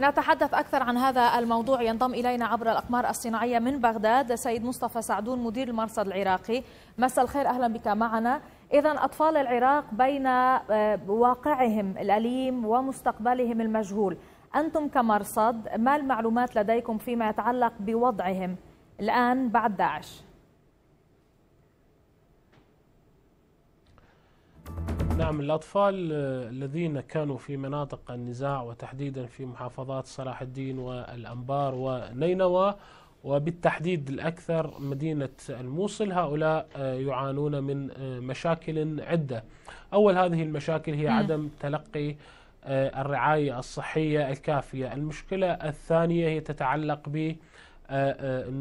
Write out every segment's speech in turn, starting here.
نتحدث أكثر عن هذا الموضوع ينضم إلينا عبر الأقمار الصناعية من بغداد سيد مصطفى سعدون مدير المرصد العراقي مساء الخير أهلا بك معنا إذا أطفال العراق بين آه، واقعهم الأليم ومستقبلهم المجهول أنتم كمرصد ما المعلومات لديكم فيما يتعلق بوضعهم الآن بعد داعش؟ نعم الأطفال آه، الذين كانوا في مناطق النزاع وتحديدا في محافظات صلاح الدين والأنبار ونينوى وبالتحديد الأكثر مدينة الموصل هؤلاء آه، يعانون من آه، مشاكل عدة أول هذه المشاكل هي عدم تلقي الرعاية الصحية الكافية المشكلة الثانية هي تتعلق ب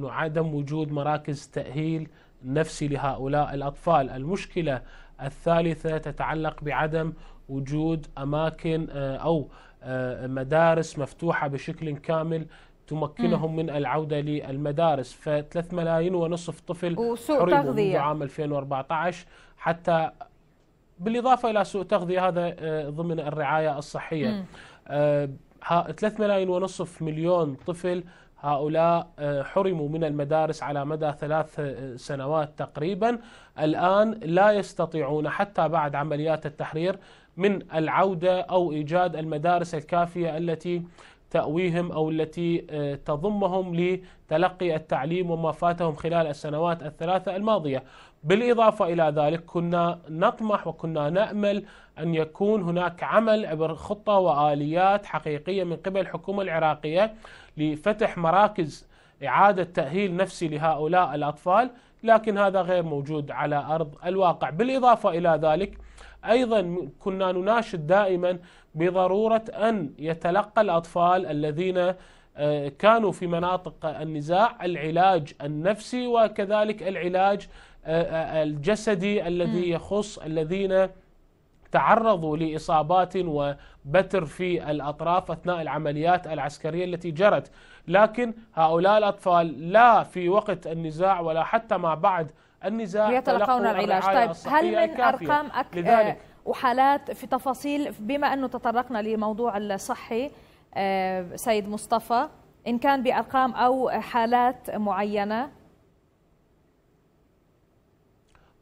عدم وجود مراكز تأهيل نفسي لهؤلاء الأطفال المشكلة الثالثة تتعلق بعدم وجود أماكن آه، أو آه، مدارس مفتوحة بشكل كامل تمكنهم من العودة للمدارس ف3 ملايين ونصف طفل وسوء حرموا منذ عام 2014 حتى بالإضافة إلى سوء تغذية هذا آه، ضمن الرعاية الصحية ثلاث 3 ملايين ونصف مليون طفل هؤلاء آه، حرموا من المدارس على مدى ثلاث آه، سنوات تقريبا الآن لا يستطيعون حتى بعد عمليات التحرير من العودة أو إيجاد المدارس الكافية التي تأويهم أو التي آه، تضمهم لتلقي التعليم وما فاتهم خلال السنوات الثلاثة الماضية بالإضافة إلى ذلك كنا نطمح وكنا نأمل أن يكون هناك عمل عبر خطة وآليات حقيقية من قبل الحكومة العراقية لفتح مراكز إعادة تأهيل نفسي لهؤلاء الأطفال لكن هذا غير موجود على أرض الواقع بالإضافة إلى ذلك أيضا كنا نناشد دائما بضرورة أن يتلقى الأطفال الذين آه، كانوا في مناطق النزاع العلاج النفسي وكذلك العلاج آه، آه، الجسدي الذي يخص الذين تعرضوا لاصابات وبتر في الاطراف اثناء العمليات العسكريه التي جرت، لكن هؤلاء الاطفال لا في وقت النزاع ولا حتى ما بعد النزاع يتلقون العلاج، طيب هل من ارقام أك... لذلك آه، وحالات في تفاصيل بما انه تطرقنا لموضوع الصحي آه، سيد مصطفى ان كان بارقام او حالات معينه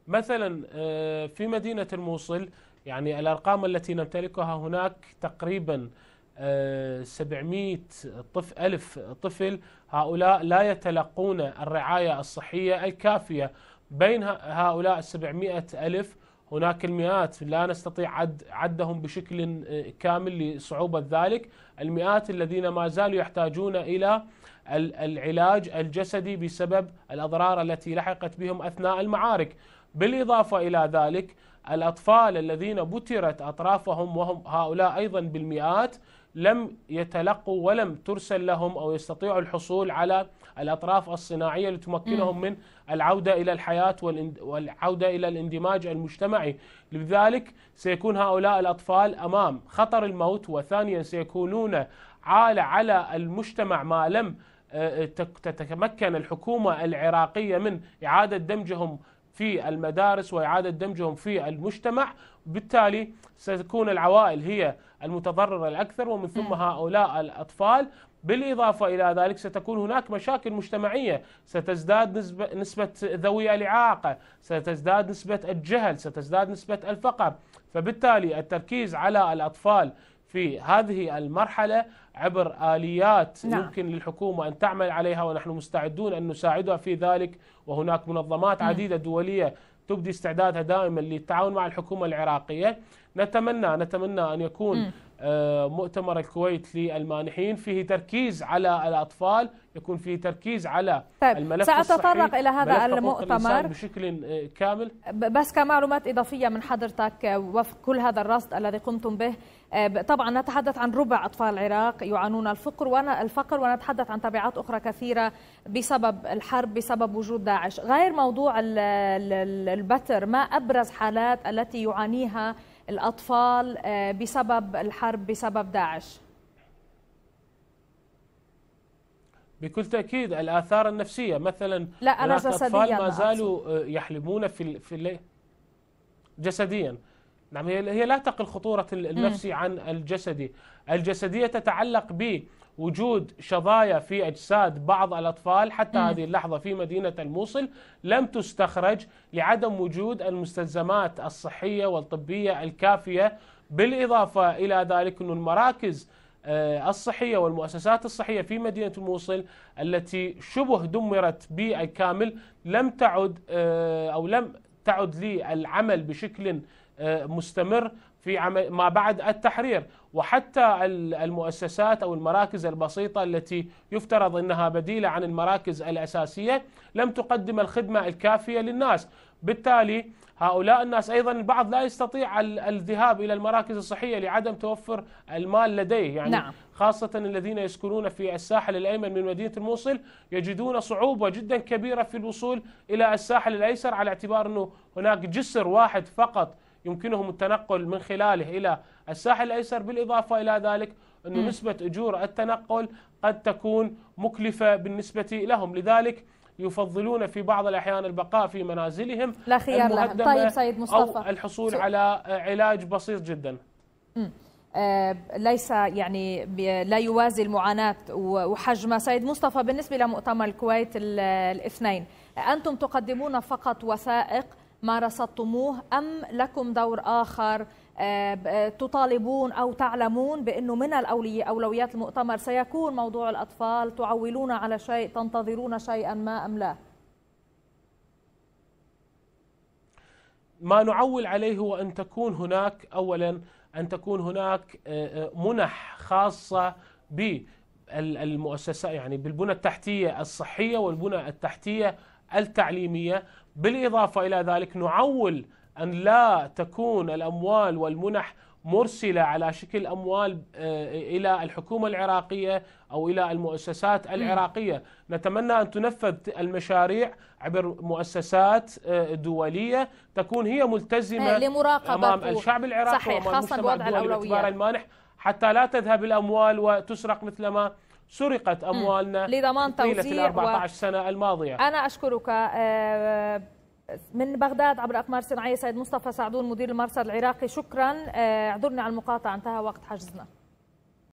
مثلا آه، في مدينه الموصل يعني الأرقام التي نمتلكها هناك تقريبا 700 آه، طفل ألف طفل هؤلاء لا يتلقون الرعاية الصحية الكافية بين هؤلاء 700 ألف هناك المئات لا نستطيع عد عدهم بشكل آه، كامل لصعوبة ذلك المئات الذين ما زالوا يحتاجون إلى العلاج الجسدي بسبب الأضرار التي لحقت بهم أثناء المعارك بالإضافة إلى ذلك الأطفال الذين بترت أطرافهم وهم هؤلاء أيضا بالمئات لم يتلقوا ولم ترسل لهم أو يستطيعوا الحصول على الأطراف الصناعية لتمكنهم من العودة إلى الحياة والعودة إلى الاندماج المجتمعي لذلك سيكون هؤلاء الأطفال أمام خطر الموت وثانيا سيكونون عالة على المجتمع ما لم آه، آه، تتمكن الحكومة العراقية من إعادة دمجهم في المدارس وإعادة دمجهم في المجتمع بالتالي ستكون العوائل هي المتضررة الأكثر ومن ثم هؤلاء الأطفال بالإضافة إلى ذلك ستكون هناك مشاكل مجتمعية ستزداد نسبة, نسبة ذوي الإعاقة ستزداد نسبة الجهل ستزداد نسبة الفقر فبالتالي التركيز على الأطفال في هذه المرحلة عبر آليات نعم. يمكن للحكومة أن تعمل عليها ونحن مستعدون أن نساعدها في ذلك وهناك منظمات نعم. عديدة دولية تبدي استعدادها دائما للتعاون مع الحكومة العراقية نتمنى نتمنى أن يكون نعم. آه، مؤتمر الكويت للمانحين فيه تركيز على الأطفال يكون فيه تركيز على طيب الملف سأتطرق الصحي إلى هذا المؤتمر بشكل آه، كامل بس كمعلومات إضافية من حضرتك آه، وفق كل هذا الرصد الذي قمتم به طبعا نتحدث عن ربع أطفال العراق يعانون الفقر وأنا الفقر ونتحدث عن تبعات أخرى كثيرة بسبب الحرب بسبب وجود داعش غير موضوع البتر ما أبرز حالات التي يعانيها الأطفال آه، بسبب الحرب بسبب داعش بكل تأكيد الآثار النفسية مثلا لا أنا جسديا ما زالوا آه، يحلمون في في الليل جسديا نعم هي لا تقل خطورة النفسي عن الجسدي الجسدية تتعلق ب وجود شظايا في أجساد بعض الأطفال حتى م. هذه اللحظة في مدينة الموصل لم تستخرج لعدم وجود المستلزمات الصحية والطبية الكافية بالإضافة إلى ذلك أن المراكز آه، الصحية والمؤسسات الصحية في مدينة الموصل التي شبه دمرت بالكامل لم تعد آه، أو لم تعد للعمل بشكل آه، مستمر في ما بعد التحرير وحتى المؤسسات أو المراكز البسيطة التي يفترض أنها بديلة عن المراكز الأساسية لم تقدم الخدمة الكافية للناس بالتالي هؤلاء الناس ايضا البعض لا يستطيع الذهاب الى المراكز الصحيه لعدم توفر المال لديه يعني نعم. خاصه الذين يسكنون في الساحل الايمن من مدينه الموصل يجدون صعوبه جدا كبيره في الوصول الى الساحل الايسر على اعتبار انه هناك جسر واحد فقط يمكنهم التنقل من خلاله إلى الساحل الأيسر بالإضافة إلى ذلك أن نسبة أجور التنقل قد تكون مكلفة بالنسبة لهم لذلك يفضلون في بعض الأحيان البقاء في منازلهم لا خيار لهم طيب سيد مصطفى أو الحصول على علاج بسيط جدا آه، ليس يعني لا يوازي المعاناة وحجمها سيد مصطفى بالنسبة لمؤتمر الكويت الاثنين أنتم تقدمون فقط وثائق ما رصدتموه أم لكم دور آخر آه، آه، تطالبون أو تعلمون بأنه من أولويات المؤتمر سيكون موضوع الأطفال تعولون على شيء تنتظرون شيئا ما أم لا ما نعول عليه هو أن تكون هناك أولا أن تكون هناك آه، منح خاصة ب المؤسسة يعني بالبنى التحتية الصحية والبنى التحتية التعليميه بالاضافه الى ذلك نعول ان لا تكون الاموال والمنح مرسله على شكل اموال آه، الى الحكومه العراقيه او الى المؤسسات العراقيه، نتمنى ان تنفذ المشاريع عبر مؤسسات آه، دوليه تكون هي ملتزمه إيه، لمراقبة امام الشعب العراقي صحيح خاصه بوضع الاولويات المانح حتى لا تذهب الاموال وتسرق مثلما سرقت اموالنا لضمان توزيع في ال 14 و... سنه الماضيه انا اشكرك آه، من بغداد عبر اقمار صناعيه سيد مصطفى سعدون مدير المرصد العراقي شكرا آه، اعذرني على المقاطعه انتهى وقت حجزنا